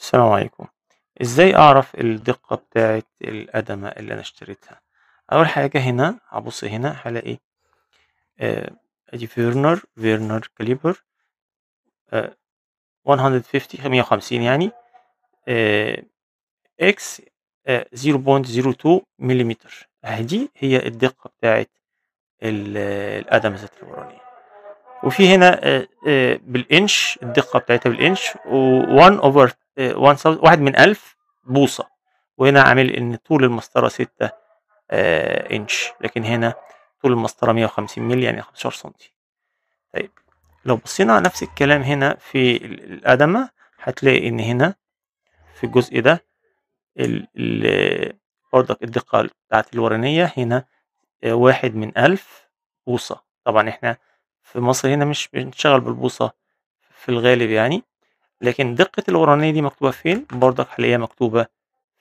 السلام عليكم ازاي اعرف الدقة بتاعة القدمة اللي انا اشتريتها اول حاجة هنا هبص هنا هلاقي آه ادي فيرنر فيرنر كاليبر آه 150 150 يعني آه اكس 0.02 ملم اهي دي هي الدقة بتاعة القدمة الورانية وفي هنا آه، آه، بالانش الدقه بتاعتها بالانش و1 اوفر 1 من 1000 بوصه وهنا عامل ان طول المسطره 6 آه، انش لكن هنا طول المسطره 150 مللي يعني 15 سم طيب لو بصينا على نفس الكلام هنا في الادمه هتلاقي ان هنا في الجزء ده برضك الدقه بتاعت الورانيه هنا واحد من ألف بوصه طبعا احنا في مصر هنا مش بنشتغل بالبوصة في الغالب يعني لكن دقة الغرنية دي مكتوبة فين بردك حاليا مكتوبة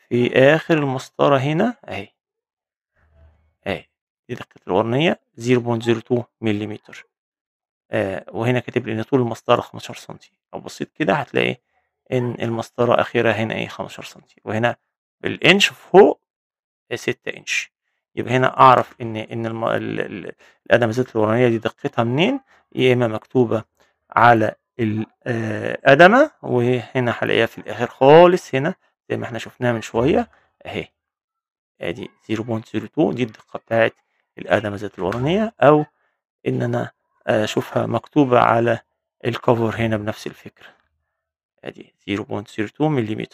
في آخر المسطرة هنا أهي أهي دي دقة الغرنية 0.02 ملم آه وهنا كاتب لي إن طول المسطرة 15 سنتي لو بصيت كده هتلاقي إن المسطرة آخرها هنا إيه 15 سنتي وهنا بالإنش فوق 6 إنش يبقى هنا اعرف ان ان الم... ال... الادمزات الورانيه دي دقتها منين يا اما مكتوبه على الادمه آه، وهنا هلاقيها في الاخر خالص هنا زي ما احنا شفناها من شويه اهي ادي 0.02 دي الدقه بتاعت الادمزات الورانيه او ان انا آه، اشوفها مكتوبه على الكفر هنا بنفس الفكره ادي 0.02 ملم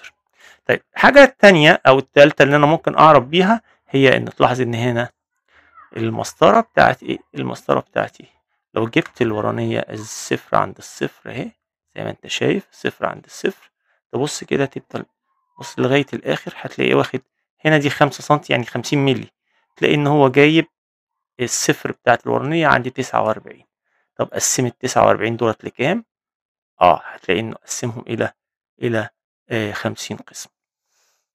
طيب الحاجه الثانيه او الثالثه اللي انا ممكن اعرف بيها هي ان تلاحظ ان هنا المسطره بتاعت ايه المسطره بتاعتي لو جبت الورانيه الصفر عند الصفر اهي زي ما انت شايف صفر عند الصفر تبص كده تبطل بص لغايه الاخر هتلاقيه واخد هنا دي خمسة سنتي يعني خمسين مللي تلاقي ان هو جايب الصفر بتاعت الورانيه عندي تسعة واربعين طب قسم التسعة واربعين دولت لكام اه هتلاقي انه قسمهم الى الى آه، خمسين قسم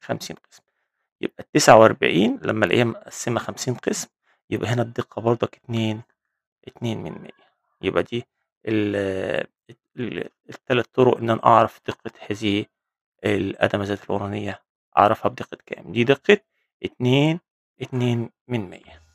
خمسين قسم يبقى التسعة وأربعين لما ألاقيها مقسمة خمسين قسم يبقى هنا الدقة برضك اتنين اتنين من مية يبقى دي الثلاث طرق إن أنا أعرف دقة هذه الأداة ذات الأورانية أعرفها بدقة كام دي دقة اتنين اتنين من مية